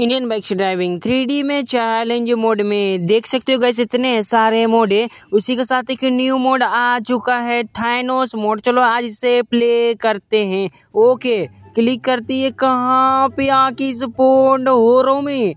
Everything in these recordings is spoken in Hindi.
इंडियन बाइक्स ड्राइविंग थ्री में चैलेंज मोड में देख सकते हो गैस इतने सारे मोड है उसी के साथ एक न्यू मोड आ चुका है थाइनोस मोड चलो आज इसे प्ले करते हैं ओके क्लिक करती है कहाँ पे आके इस पोंड हो रो में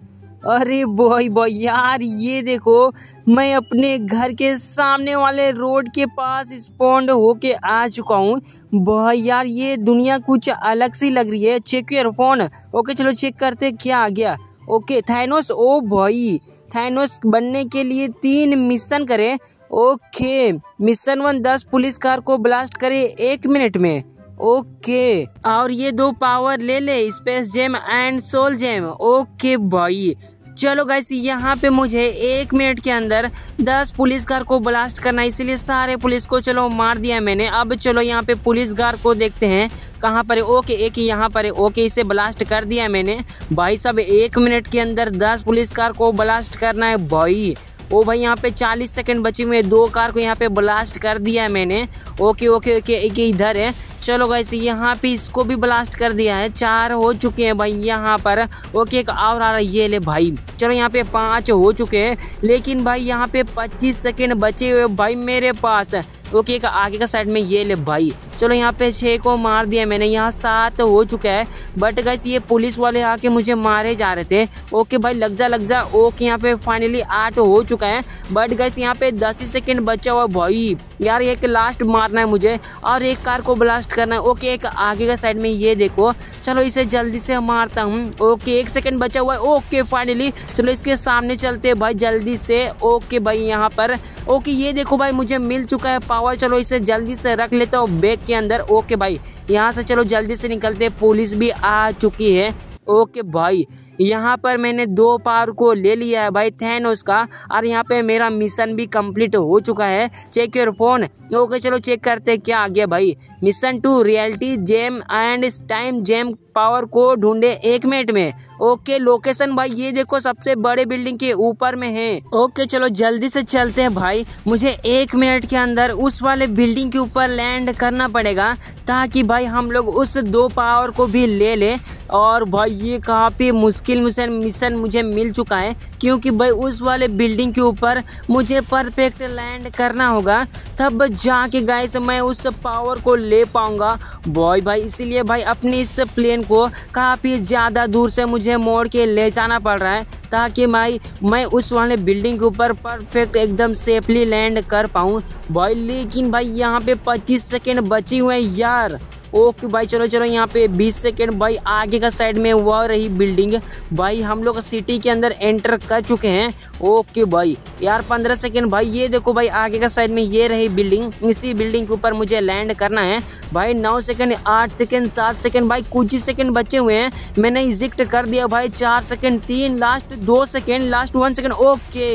अरे भाई भाई यार ये देखो मैं अपने घर के सामने वाले रोड के पास स्पॉन्ड होके आ चुका हूँ भाई यार ये दुनिया कुछ अलग सी लग रही है चेक योर फोन ओके चलो चेक करते क्या आ गया ओके थाइनोस ओ भाई थाइनोस बनने के लिए तीन मिशन करें ओके मिशन वन दस पुलिस कार को ब्लास्ट करें एक मिनट में ओके और ये दो पावर ले ले space gem and soul gem okay भाई चलो गाइस यहाँ पे मुझे एक मिनट के अंदर दस पुलिस कार को ब्लास्ट करना है इसलिए सारे पुलिस को चलो मार दिया मैंने अब चलो यहाँ पे पुलिस कार को देखते हैं कहाँ पर है ओके एक यहाँ पर है ओके इसे ब्लास्ट कर दिया मैंने भाई साहब एक मिनट के अंदर दस पुलिस कार को ब्लास्ट करना है भाई ओ भाई यहाँ पे 40 सेकंड बची हुए दो कार को यहाँ पे ब्लास्ट कर दिया है मैंने ओके ओके ओके एक इधर है चलो गाइस यहाँ पे इसको भी ब्लास्ट कर दिया है चार हो चुके हैं भाई यहाँ पर ओके एक और आ रहा है ये ले भाई चलो यहाँ पे पाँच हो चुके हैं लेकिन भाई यहाँ पे पच्चीस सेकेंड बचे हुए भाई मेरे पास ओके एक आगे का साइड में ये ले भाई चलो यहाँ पे छः को मार दिया मैंने यहाँ सात हो चुका है बट गैस ये पुलिस वाले आके मुझे मारे जा रहे थे ओके भाई लग जा लग जा ओके यहाँ पे फाइनली आठ हो चुका है बट गैस यहाँ पे दस ही सेकेंड बचा हुआ भाई यार एक लास्ट मारना है मुझे और एक कार को ब्लास्ट करना है ओके एक आगे का साइड में ये देखो चलो इसे जल्दी से मारता हूँ ओके एक सेकेंड बचा हुआ है ओके फाइनली चलो इसके सामने चलते भाई जल्दी से ओके भाई यहाँ पर ओके ये देखो भाई मुझे मिल चुका है पावर चलो इसे जल्दी से रख लेता हूँ बैग के अंदर ओके भाई यहाँ से चलो जल्दी से निकलते पुलिस भी आ चुकी है ओके भाई यहाँ पर मैंने दो पार को ले लिया है भाई थे का और यहाँ पे मेरा मिशन भी कंप्लीट हो चुका है चेक योर फोन ओके चलो चेक करते हैं क्या आ गया भाई mission two reality gem and time gem power को ढूंढे एक मिनट में ओके लोकेशन भाई ये देखो सबसे बड़े बिल्डिंग के ऊपर में है ओके चलो जल्दी से चलते हैं भाई मुझे एक मिनट के अंदर उस वाले बिल्डिंग के ऊपर लैंड करना पड़ेगा ताकि भाई हम लोग उस दो पावर को भी ले ले और भाई ये काफ़ी मुश्किल किल मिशन मिशन मुझे मिल चुका है क्योंकि भाई उस वाले बिल्डिंग के ऊपर मुझे परफेक्ट लैंड करना होगा तब जाके से मैं उस पावर को ले पाऊंगा बॉय भाई इसीलिए भाई अपने इस प्लेन को काफ़ी ज़्यादा दूर से मुझे मोड़ के ले जाना पड़ रहा है ताकि भाई मैं उस वाले बिल्डिंग के ऊपर परफेक्ट एकदम सेफली लैंड कर पाऊँ भाई लेकिन भाई यहाँ पे 25 सेकेंड बची हुए हैं यार ओके भाई चलो चलो यहाँ पे 20 सेकेंड भाई आगे का साइड में हुआ रही बिल्डिंग भाई हम लोग सिटी के अंदर एंटर कर चुके हैं ओके भाई यार 15 सेकेंड भाई ये देखो भाई आगे का साइड में ये रही बिल्डिंग इसी बिल्डिंग के ऊपर मुझे लैंड करना है भाई 9 सेकेंड 8 सेकेंड 7 सेकेंड भाई कुछ ही सेकेंड बचे हुए हैं मैंने इजिक्ट कर दिया भाई चार सेकेंड तीन लास्ट दो second last one second okay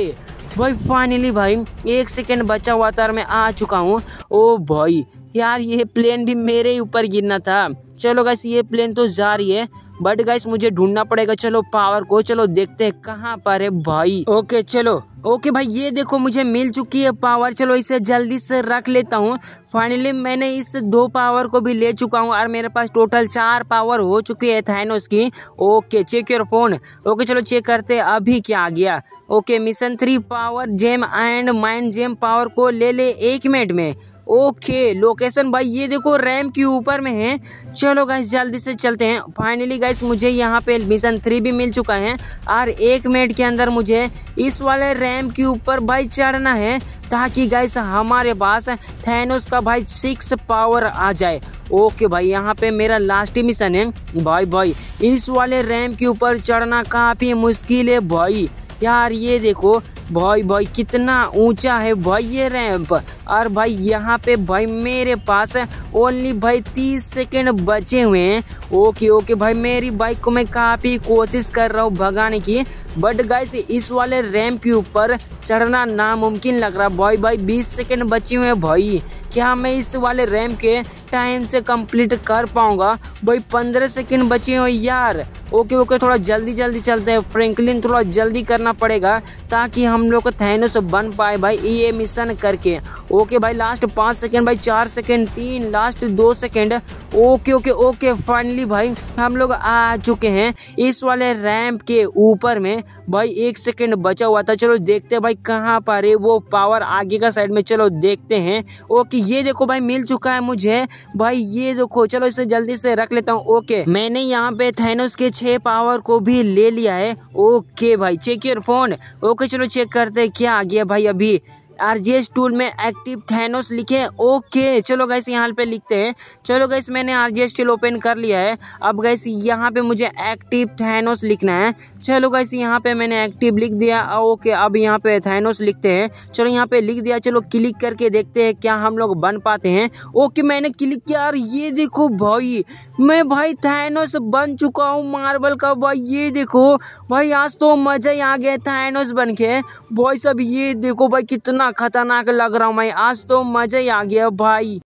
भाई फाइनली भाई एक सेकेंड बचा हुआ था और मैं आ चुका हूँ ओ भाई यार ये प्लेन भी मेरे ही ऊपर गिरना था चलो गैस ये प्लेन तो जा रही है बट गैस मुझे ढूंढना पड़ेगा चलो पावर को चलो देखते हैं कहाँ पर है भाई ओके चलो ओके भाई ये देखो मुझे मिल चुकी है पावर चलो इसे जल्दी से रख लेता हूँ फाइनली मैंने इस दो पावर को भी ले चुका हूँ और मेरे पास टोटल चार पावर हो चुकी है थाइनोस की okay check your phone okay चलो चेक करते अभी क्या आ गया okay mission three power gem and mind gem power को ले ले एक मिनट में ओके लोकेशन भाई ये देखो रैम के ऊपर में है चलो गाइस जल्दी से चलते हैं फाइनली गाइस मुझे यहाँ पे मिशन थ्री भी मिल चुका है और एक मिनट के अंदर मुझे इस वाले रैम के ऊपर भाई चढ़ना है ताकि गाइस हमारे पास थैनोस का भाई सिक्स पावर आ जाए ओके भाई यहाँ पे मेरा लास्ट मिशन है भाई भाई इस वाले रैम के ऊपर चढ़ना काफ़ी मुश्किल है भाई यार ये देखो भाई भाई कितना ऊंचा है भाई ये रैंप और भाई यहाँ पे भाई मेरे पास ओनली भाई तीस सेकेंड बचे हुए हैं ओके ओके भाई मेरी बाइक को मैं काफ़ी कोशिश कर रहा हूँ भगाने की बट गाइस इस वाले रैंप के ऊपर चढ़ना नामुमकिन लग रहा भाई भाई बीस सेकेंड बचे हुए हैं भाई क्या मैं इस वाले रैम के टाइम से कंप्लीट कर पाऊँगा भाई पंद्रह सेकेंड बचे हुए यार ओके ओके थोड़ा जल्दी जल्दी चलते हैं फ्रेंकलिन थोड़ा जल्दी करना पड़ेगा ताकि हम लोग थैनोस बन पाए भाई ये मिशन करके ओके भाई लास्ट पाँच सेकेंड भाई चार सेकेंड तीन लास्ट दो second okay okay okay finally भाई हम लोग आ चुके हैं इस वाले रैम्प के ऊपर में भाई एक सेकेंड बचा हुआ था चलो देखते हैं भाई कहाँ पर है वो पावर आगे का साइड में चलो देखते हैं ओके ये देखो भाई मिल चुका है मुझे भाई ये देखो चलो इसे जल्दी से रख लेता हूँ ओके मैंने यहाँ पे थैनोस के छः पावर को भी ले लिया है ओके भाई चेक योर फोन ओके चलो चेक करते हैं क्या आ गया भाई अभी आर जी एस टूल में एक्टिव थैनोस लिखे ओके चलो गैस यहाँ पे लिखते हैं चलो गैस मैंने R G S tool open कर लिया है अब गैस यहाँ पे मुझे एक्टिव थैनोस लिखना है चलो गाइस यहाँ पे मैंने एक्टिव लिख दिया ओके अब यहाँ पे एथाइनोस लिखते हैं चलो यहाँ पे लिख दिया चलो क्लिक करके देखते हैं क्या हम लोग बन पाते हैं ओके मैंने क्लिक किया और ये देखो भाई मैं भाई थैनोस बन चुका हूँ मार्बल का भाई ये देखो भाई आज तो मज़ा ही आ गया थैनोस बन के भाई सब ये देखो भाई कितना खतरनाक लग रहा हूँ भाई आज तो मज़ा ही आ गया भाई